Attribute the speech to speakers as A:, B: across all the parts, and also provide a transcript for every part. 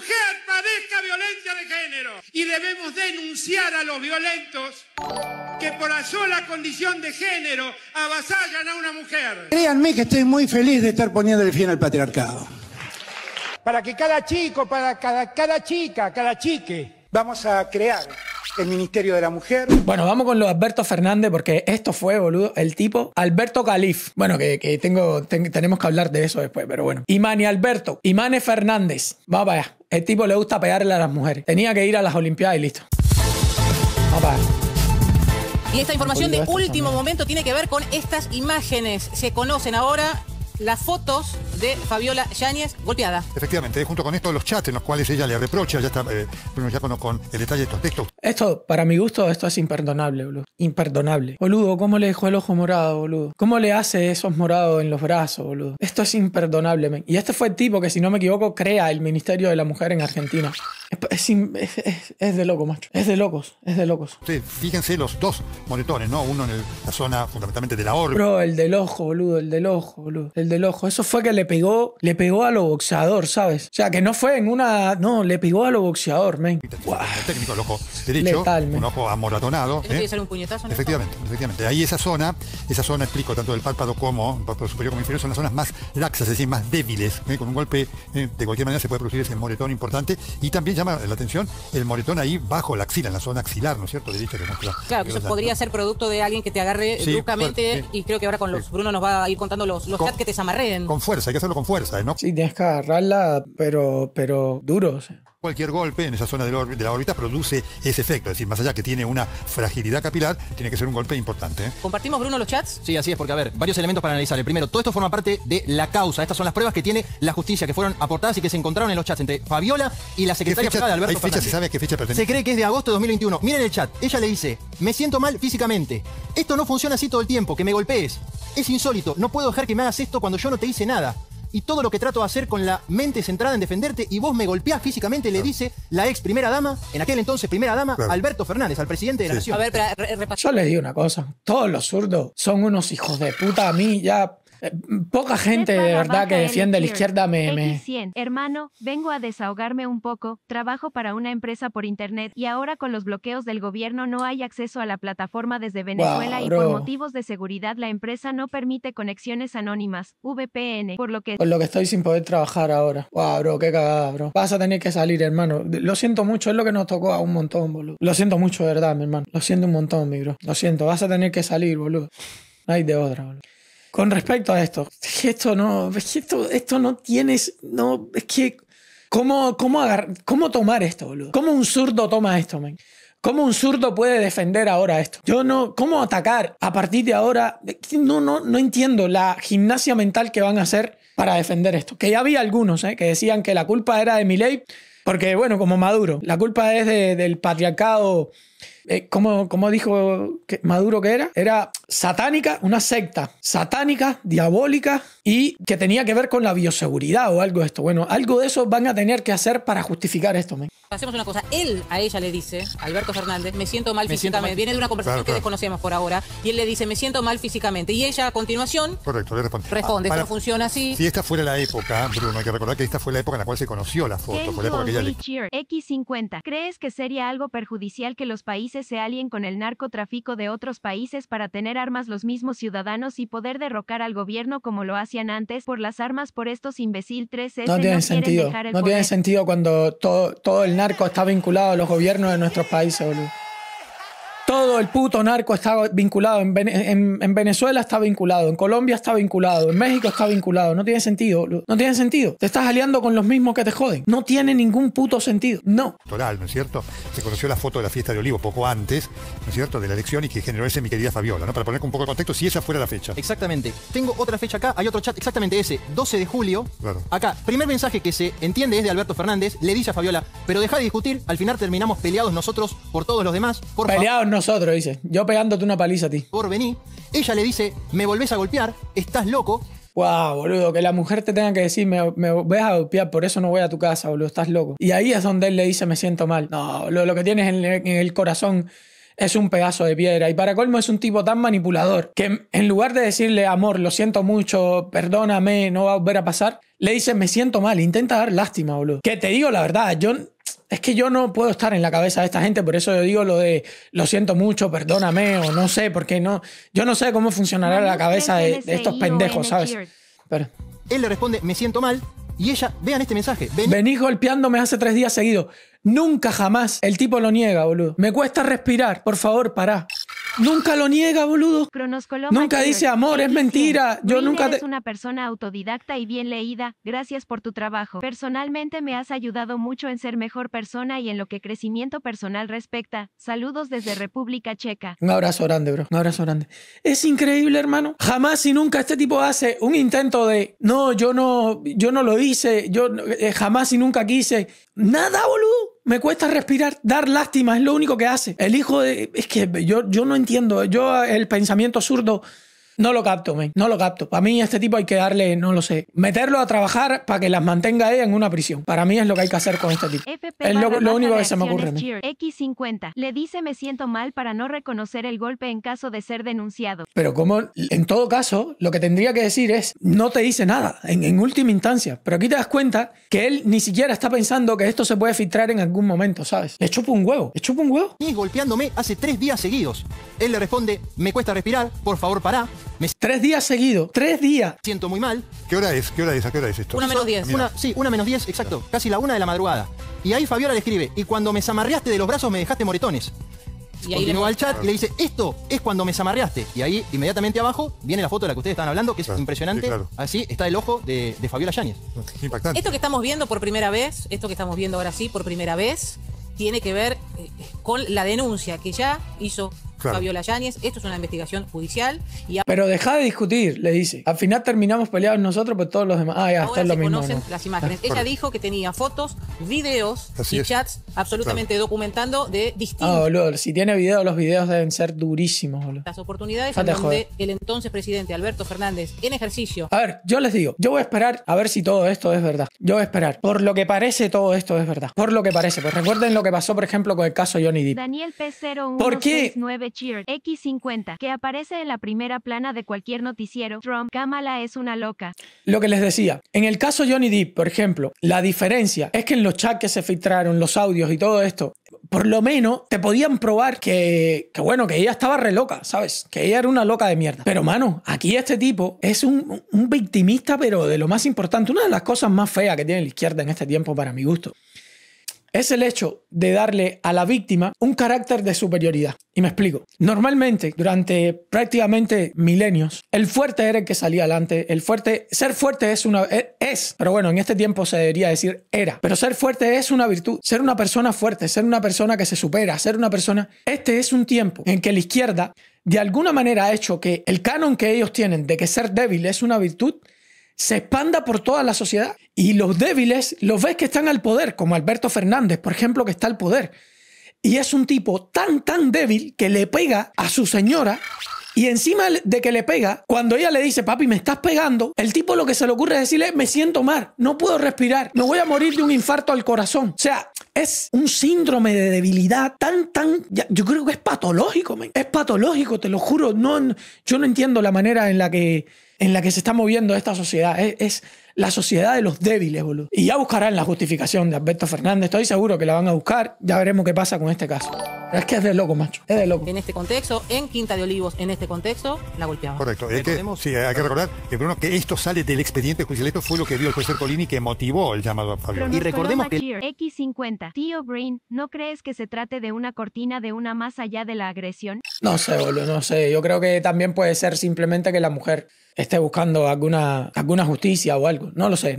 A: mujer padezca violencia de género y debemos denunciar a los violentos que por la sola condición de género avasallan a una mujer.
B: Créanme que estoy muy feliz de estar poniendo el fin al patriarcado. Para que cada chico, para cada, cada chica, cada chique, vamos a crear el Ministerio de la Mujer.
C: Bueno, vamos con los Alberto Fernández, porque esto fue, boludo, el tipo Alberto Calif. Bueno, que, tengo, tenemos que hablar de eso después, pero bueno. Imani Alberto, Imane Fernández, va para allá. El tipo le gusta pegarle a las mujeres. Tenía que ir a las Olimpiadas y listo.
B: Va para allá.
D: Y esta información de último momento tiene que ver con estas imágenes. Se conocen ahora las fotos de Fabiola Yáñez golpeada.
B: Efectivamente, eh, junto con esto los chats en los cuales ella le reprocha, ya está eh, ya con, el detalle de estos textos. Esto, para mi
C: gusto, esto es imperdonable, boludo. Imperdonable. Boludo, ¿cómo le dejó el ojo morado, boludo? ¿Cómo le hace esos morados en los brazos, boludo? Esto es imperdonable, Y este fue el tipo que, si no me equivoco, crea el Ministerio de la Mujer en Argentina. Es, de loco, macho. Es de locos, es de locos.
B: Ustedes, fíjense los dos moretones ¿no? Uno en la zona fundamentalmente de la órbita. Bro, el del ojo,
C: boludo, el del ojo, boludo. El del ojo. Eso fue que le pegó, le pegó a lo boxeador, ¿sabes? O sea, que no fue en una. No, le pegó a lo boxeador, men.
B: técnico, el ojo derecho. Letal, un ojo amoratonado. ¿eh? un
D: puñetazo? Efectivamente,
B: efectivamente. Ahí esa zona, esa zona, explico, tanto del párpado como el superior como inferior, son las zonas más laxas, es decir, más débiles. ¿eh? Con un golpe, ¿eh? de cualquier manera, se puede producir ese moretón importante. Y también llama la atención el moretón ahí bajo la axila, en la zona axilar, ¿no es cierto? que Claro, que eso podría
D: ser producto de alguien que te agarre bruscamente y creo que ahora con los Bruno nos va a ir contando los, los que te amarreen
B: Con fuerza, hay que hacerlo con fuerza, ¿eh? ¿no? Sí, tienes que agarrarla, pero,
C: pero duros.
B: Cualquier golpe en esa zona de la órbita produce ese efecto. Es decir, más allá que tiene una fragilidad capilar, tiene que ser un golpe importante. ¿eh?
A: ¿Compartimos, Bruno, los chats? Sí, así es, porque, a ver, varios elementos para analizar. El primero, todo esto forma parte de la causa. Estas son las pruebas que tiene la justicia, que fueron aportadas y que se encontraron en los chats entre Fabiola y la secretaria de Alberto hay ¿Se sabe qué fecha Se cree que es de agosto de 2021. Miren el chat. Ella le dice, me siento mal físicamente. Esto no funciona así todo el tiempo, que me golpees. Es insólito, no puedo dejar que me hagas esto cuando yo no te hice nada y todo lo que trato de hacer con la mente centrada en defenderte y vos me golpeás físicamente, le dice la ex primera dama, en aquel entonces primera dama, Alberto Fernández, al presidente de la nación.
C: Yo le digo una cosa, todos los zurdos son unos hijos de puta a mí ya Poca gente de verdad que defiende la izquierda me,
E: Hermano, vengo a desahogarme un poco, trabajo para una empresa por internet y ahora con los bloqueos del gobierno no hay acceso a la plataforma desde Venezuela y por motivos de seguridad la empresa no permite conexiones anónimas, VPN, por lo que... Por lo que estoy
C: sin poder trabajar ahora. Wow, bro, qué cagada, bro. Vas a tener que salir, hermano. Lo siento mucho, es lo que nos tocó a un montón, boludo. Lo siento mucho, de verdad, mi hermano. Lo siento un montón, mi bro. Lo siento, vas a tener que salir, boludo. No hay de otra, boludo con respecto a esto. esto no, es esto, no tienes, no, es que, ¿cómo, cómo, cómo tomar esto, boludo? ¿Cómo un zurdo toma esto, men? ¿Cómo un zurdo puede defender ahora esto? Yo no, ¿cómo atacar a partir de ahora? No, no, no entiendo la gimnasia mental que van a hacer para defender esto. Que ya había algunos ¿eh? que decían que la culpa era de Milei, porque bueno, como Maduro, la culpa es del patriarcado eh, como ¿cómo, dijo que Maduro que era? Era satánica, una secta satánica, diabólica y que tenía que ver con la bioseguridad o algo de esto. Bueno, algo de eso van a tener que hacer para justificar esto.
D: Hacemos una cosa, él a ella le dice, Alberto Fernández, me siento mal físicamente. Viene de una conversación que desconocemos por ahora y él le dice, me siento mal físicamente. Y ella a continuación...
B: Correcto, responde. Responde, esto ah,
D: funciona así. Si
B: esta fuera la época, Bruno, hay que recordar que esta fue la época en la cual se conoció la foto. la época que ella
E: X50, ¿crees que sería algo perjudicial que los países se alien con el narcotráfico de otros países para tener armas los mismos ciudadanos y poder derrocar al gobierno como lo hacían antes por las armas por estos imbécil 3 No tiene sentido. no tiene
C: sentido cuando todo, todo el narco está vinculado a los gobiernos de nuestros países, todo el puto narco está vinculado. En, Venezuela está vinculado. En Colombia está vinculado. En México está vinculado. No tiene sentido. No tiene sentido. Te estás aliando con los mismos que te joden. No tiene ningún puto sentido. No.
B: Total, ¿no es cierto? Se conoció la foto de la fiesta de Olivo poco antes,
A: ¿no es cierto? De la elección y que generó ese mi querida Fabiola, ¿no? Para poner un poco de contexto, si esa fuera la fecha. Exactamente. Tengo otra fecha acá. Hay otro chat exactamente ese. 12 de julio. Claro. Acá, primer mensaje que se entiende es de Alberto Fernández. Le dice a Fabiola, pero deja de discutir. Al final terminamos peleados nosotros por todos los demás. Por peleados nosotros, dice. Yo pegándote una paliza a ti. Por venir, Ella le dice, me volvés a golpear,
C: estás loco. Wow, boludo, que la mujer te tenga que decir, me, me a golpear, por eso no voy a tu casa, boludo, estás loco. Y ahí es donde él le dice, me siento mal. No, lo que tienes en, en el corazón es un pedazo de piedra. Y para colmo es un tipo tan manipulador que en lugar de decirle, amor, lo siento mucho, perdóname, no va a volver a pasar, le dice, me siento mal, intenta dar lástima, boludo. Que te digo la verdad, yo es que yo no puedo estar en la cabeza de esta gente, por eso yo digo lo de lo siento mucho, perdóname, o no sé, porque no, yo no sé cómo funcionará la cabeza de, estos pendejos, ¿sabes? Pero... Él le responde, me siento mal, y ella, vean este mensaje. vení golpeándome hace tres días seguido Nunca jamás. El tipo lo niega, boludo. Me cuesta respirar. Por favor, pará. Nunca lo niega, boludo. nunca dice amor, es mentira. Yo nunca Es
E: una persona autodidacta y bien leída. Gracias por tu trabajo. Personalmente me has ayudado mucho en ser mejor persona y en lo que crecimiento personal respecta. Saludos desde República Checa. Un
C: abrazo grande, bro. Un abrazo grande. Es increíble, hermano. Jamás y nunca este tipo hace un intento de no, yo no, yo no lo hice, yo eh, jamás y nunca quise. Nada, boludo me cuesta respirar, dar lástima, es lo único que hace. El hijo de... Es que yo, yo no entiendo, yo el pensamiento zurdo no lo capto, men. no lo capto. Para mí este tipo hay que darle, no lo sé, meterlo a trabajar para que las mantenga ella en una prisión. Para mí es lo que hay que hacer con este tipo. es lo, único que se me ocurre.
E: X50 le dice me siento mal para no reconocer el golpe en caso de ser denunciado.
C: Pero como en todo caso, lo que tendría que decir es no te dice nada en, última instancia. Pero aquí te das cuenta que él ni siquiera está
A: pensando que esto se puede filtrar en algún momento, ¿sabes? Le chupa un huevo, le chupa un huevo. Y golpeándome hace tres días seguidos. Él le responde, me cuesta respirar, por favor para. Tres días seguidos, tres días. Siento muy mal. ¿Qué hora es? ¿Qué hora es? qué hora es esto? Una menos diez. sí, una menos diez, exacto. Casi la una de la madrugada. Y ahí Fabiola le escribe, y cuando me zamarreaste de los brazos me dejaste moretones.
D: Y ahí Continúa al chat y le
A: dice, esto es cuando me zamarreaste. Y ahí, inmediatamente abajo, viene la foto de la que ustedes están hablando, que es impresionante. Así está el ojo de, de Fabiola Yáñez. Impactante. Esto que estamos viendo por primera vez,
D: esto que estamos viendo ahora sí por primera vez, tiene que ver eh, con la denuncia que ya hizo Fabiola Yáñez. Esto es una investigación judicial. Y Pero deja
C: de discutir, le dice. Al final terminamos peleados nosotros, por pues todos los demás. Ah, ya, Ahora lo mismo. conocen las imágenes. Ah, Ella
D: dijo que tenía fotos, videos y chats absolutamente documentando de distintos.
C: Ah, si tiene videos, los videos deben ser durísimos,
D: Las oportunidades donde el entonces presidente Alberto Fernández, en ejercicio.
C: A ver, yo les digo, yo voy a esperar a ver si todo esto es verdad. Yo voy a esperar. Por lo que parece, todo esto es verdad. Por lo que parece. Pues recuerden lo que pasó, por ejemplo, con el caso Johnny Depp.
D: Daniel p ¿Por
E: qué? X50, que aparece en la primera plana de cualquier noticiero, Trump, Kamala es una loca.
C: Lo que les decía, en el caso Johnny Depp, por ejemplo, la diferencia es que en los chats que se filtraron, los audios y todo esto, por lo menos te podían probar que, bueno, que ella estaba re loca, ¿sabes? Que ella era una loca de mierda. Pero, mano, aquí este tipo es un, un victimista, pero de lo más importante, una de las cosas más feas que tiene la izquierda en este tiempo, para mi gusto es el hecho de darle a la víctima un carácter de superioridad. Y me explico. Normalmente, durante prácticamente milenios, el fuerte era el que salía adelante. El fuerte, ser fuerte es una, e, es, pero bueno, en este tiempo se debería decir era. Pero ser fuerte es una virtud. Ser una persona fuerte, ser una persona que se supera, ser una persona. Este es un tiempo en que la izquierda de alguna manera ha hecho que el canon que ellos tienen de que ser débil es una virtud se expanda por toda la sociedad. Y los débiles los ves que están al poder, como Alberto Fernández, por ejemplo, que está al poder. Y es un tipo tan, tan débil que le pega a su señora. Y encima de que le pega, cuando ella le dice, papi, me estás pegando, el tipo lo que se le ocurre es decirle, me siento mal, no puedo respirar, me voy a morir de un infarto al corazón. O sea, es un síndrome de debilidad tan, tan, yo creo que es patológico, es patológico, te lo juro, no, yo no entiendo la manera en la que en la que se está moviendo esta sociedad. Es, la sociedad de los débiles, boludo. Y ya buscarán la justificación de Alberto Fernández. Estoy seguro que la van a buscar. Ya veremos qué pasa con este caso. es que es de loco, macho. Es de
D: loco. En este contexto, en Quinta de Olivos, en este contexto, la golpeamos.
B: Correcto. sí, hay que recordar que, esto sale del expediente judicial. Esto fue lo que vio el juez Ercolini que motivó el llamado a Fabio. Y recordemos que...
E: X50. Tío Brain, ¿no crees que se trate de una cortina de una más allá de la agresión?
C: No sé, boludo, no sé. Yo creo que también puede ser simplemente que la mujer esté buscando alguna, alguna justicia o algo. No lo sé.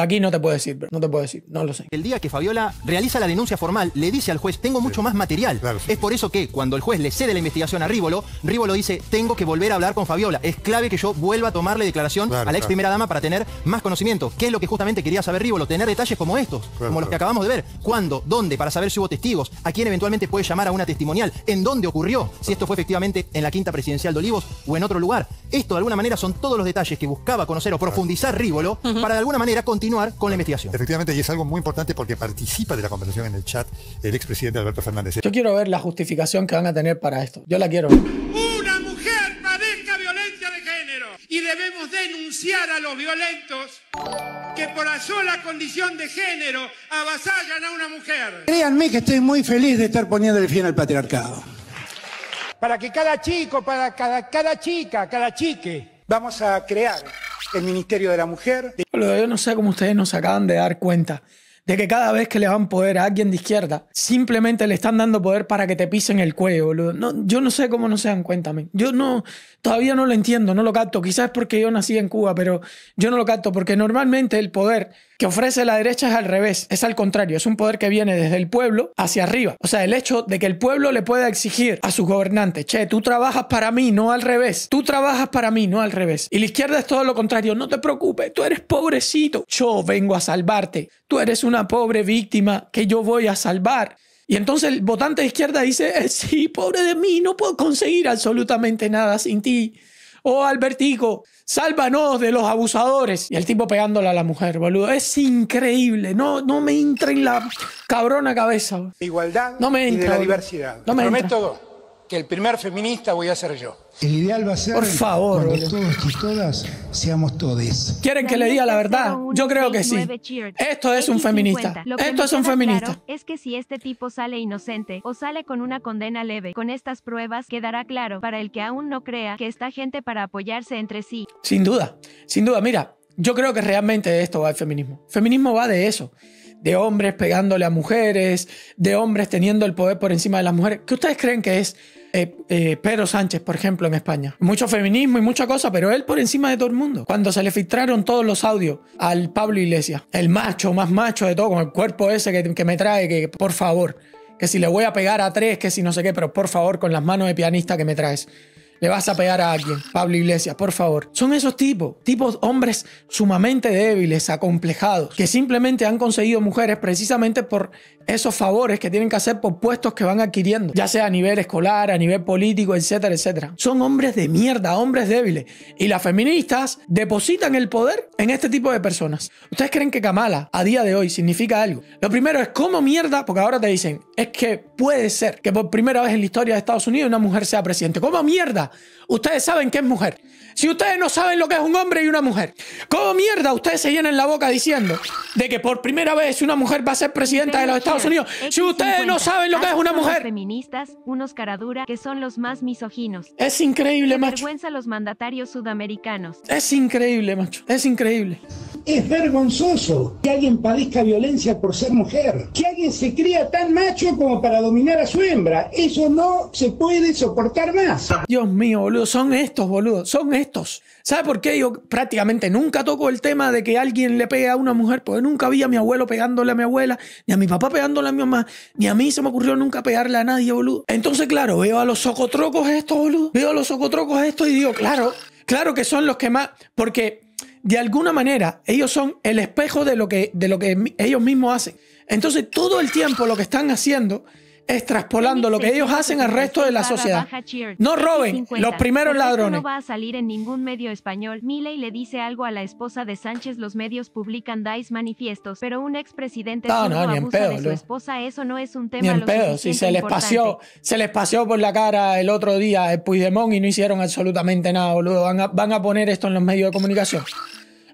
C: aquí no te puedo decir, No te puedo decir. No lo
A: sé. El día que Fabiola realiza la denuncia formal, le dice al juez, tengo mucho más material. Es por eso que cuando el juez le cede la investigación a Rívolo, Rívolo dice, tengo que volver a hablar con Fabiola. Es clave que yo vuelva a tomarle declaración a la ex primera dama para tener más conocimiento. ¿Qué es lo que justamente quería saber Rívolo? Tener detalles como estos, como los que acabamos de ver. ¿Cuándo? ¿Dónde? Para saber si hubo testigos. ¿A quién eventualmente puede llamar a una testimonial? ¿En dónde ocurrió? Si esto fue efectivamente en la quinta presidencial de Olivos o en otro lugar. Esto de alguna manera son todos los detalles que buscaba conocer o profundizar Rívolo para de alguna manera continuar con la investigación. Efectivamente, y es algo muy
B: importante porque participa de la conversación en el chat el expresidente Alberto Fernández. Yo quiero ver la justificación que van a tener para esto. Yo la quiero
A: Una mujer padezca violencia de género y debemos denunciar a los violentos que por la sola condición de género avasallan a una mujer.
B: Créanme que estoy muy feliz de estar poniendo el fin al patriarcado. Para que cada chico, para cada, cada chica, cada chique vamos a
C: crear el Ministerio de la Mujer. yo no sé cómo ustedes nos acaban de dar cuenta de que cada vez que le dan poder a alguien de izquierda, simplemente le están dando poder para que te pisen el cuello, boludo. No, yo no sé cómo no se dan cuenta, Yo no, todavía no lo entiendo, no lo capto. Quizás porque yo nací en Cuba, pero yo no lo capto porque normalmente el poder que ofrece la derecha es al revés, es al contrario, es un poder que viene desde el pueblo hacia arriba. O sea, el hecho de que el pueblo le pueda exigir a su gobernante, che, tú trabajas para mí, no al revés, tú trabajas para mí, no al revés. Y la izquierda es todo lo contrario, no te preocupes, tú eres pobrecito, yo vengo a salvarte, tú eres una pobre víctima que yo voy a salvar. Y entonces el votante de izquierda dice, eh, sí, pobre de mí, no puedo conseguir absolutamente nada sin ti oh Albertico, sálvanos de los abusadores. Y el tipo pegándole a la mujer, boludo. Es increíble. No, no me entra en la cabrona cabeza. Igualdad no la diversidad. No me Prometo dos
B: que el primer feminista voy a ser yo. El ideal va a ser Por favor, cuando todos todas seamos todes. ¿Quieren que le diga la verdad? Yo creo que sí. Esto es un feminista.
C: Esto es un feminista.
E: es que si este tipo sale inocente o sale con una condena leve, con estas pruebas quedará claro para el que aún no crea que está gente para apoyarse entre sí.
C: Sin duda, sin duda. Mira, yo creo que realmente esto va el feminismo. Feminismo va de eso de hombres pegándole a mujeres, de hombres teniendo el poder por encima de las mujeres. ¿Qué ustedes creen que es eh, eh, Pedro Sánchez, por ejemplo, en España? Mucho feminismo y mucha cosa, pero él por encima de todo el mundo. Cuando se le filtraron todos los audios al Pablo Iglesias, el macho más macho de todo, con el cuerpo ese que, que me trae, que por favor, que si le voy a pegar a tres, que si no sé qué, pero por favor, con las manos de pianista que me traes le vas a pegar a alguien. Pablo Iglesias, por favor. Son esos tipos, tipos hombres sumamente débiles, acomplejados, que simplemente han conseguido mujeres precisamente por esos favores que tienen que hacer por puestos que van adquiriendo, ya sea a nivel escolar, a nivel político, etcétera, etcétera. Son hombres de mierda, hombres débiles. Y las feministas depositan el poder en este tipo de personas. ¿Ustedes creen que Kamala a día de hoy significa algo? Lo primero es cómo mierda, porque ahora te dicen, es que puede ser que por primera vez en la historia de Estados Unidos una mujer sea presidente. ¿Cómo mierda? Ustedes saben que es mujer si ustedes no saben lo que es un hombre y una mujer? ¿Cómo mierda ustedes se llenan la boca diciendo de que por primera vez una mujer va a ser presidenta de los Estados Unidos? Si ustedes no saben lo que es una mujer.
E: feministas, unos caradura que son los más misoginos. Es increíble, macho. vergüenza los mandatarios sudamericanos. Es
C: increíble, macho. Es increíble. Es vergonzoso que alguien padezca violencia por ser mujer,
B: que alguien se cría tan macho como para dominar a su hembra. Eso no se puede soportar más.
C: Dios mío, boludo, son estos, boludo, son estos. ¿Sabe por qué yo prácticamente nunca toco el tema de que alguien le pegue a una mujer? Porque nunca vi a mi abuelo pegándole a mi abuela, ni a mi papá pegándole a mi mamá, ni a mí se me ocurrió nunca pegarle a nadie, boludo. Entonces, claro, veo a los socotrocos estos, boludo. Veo a los socotrocos estos y digo, claro, claro que son los que más. Porque de alguna manera, ellos son el espejo de lo que, de lo que ellos mismos hacen. Entonces, todo el tiempo lo que están haciendo es traspolando lo que ellos hacen al resto de la sociedad. No roben, los primeros ladrones. No va
E: a salir en ningún medio español. Miley le dice algo a la esposa de Sánchez. Los medios publican DICE manifiestos, pero un expresidente no, no, ni de su esposa. Eso no es un tema. Ni en pedo. Si se les, paseó,
C: se les por la cara el otro día el Puigdemont y no hicieron absolutamente nada, boludo. Van a, van a poner esto en los medios de comunicación.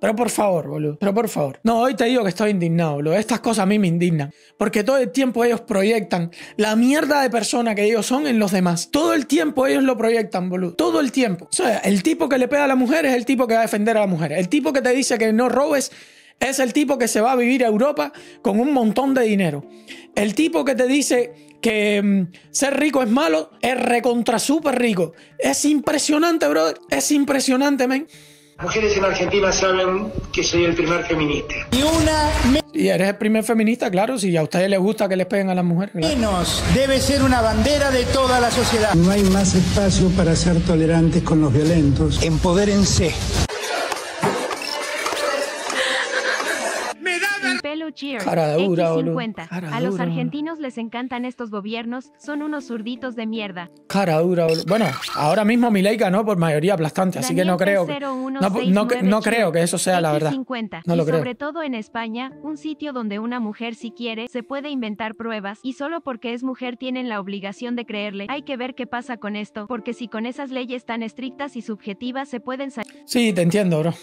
C: Pero por favor, boludo. Pero por favor. No, hoy te digo que estoy indignado, boludo. Estas cosas a mí me indignan. Porque todo el tiempo ellos proyectan la mierda de persona que ellos son en los demás. Todo el tiempo ellos lo proyectan, boludo. Todo el tiempo. O sea, el tipo que le pega a la mujer es el tipo que va a defender a la mujer. El tipo que te dice que no robes es el tipo que se va a vivir a Europa con un montón de dinero. El tipo que te dice que mm, ser rico es malo es recontra súper rico. Es impresionante, bro. Es impresionante, men mujeres en Argentina saben que soy el primer feminista. Y una y eres el primer feminista, claro, si a ustedes les gusta que les peguen a las mujeres.
B: Menos debe ser una bandera de toda la sociedad. No hay más espacio para ser tolerantes con los violentos. Empodérense.
E: Pelo Cheers. Cara dura, X50. a los argentinos les encantan estos gobiernos, son unos zurditos de mierda.
C: Cara dura, Bueno, ahora mismo mi ley ganó por mayoría aplastante, así que no creo. Que, no, creo que eso sea la verdad. No y creo. Sobre
E: todo en España, un sitio donde una mujer si quiere se puede inventar pruebas y solo porque es mujer tienen la obligación de creerle. Hay que ver qué pasa con esto, porque si con esas leyes tan estrictas y subjetivas se pueden salir.
C: Sí, te entiendo, bro.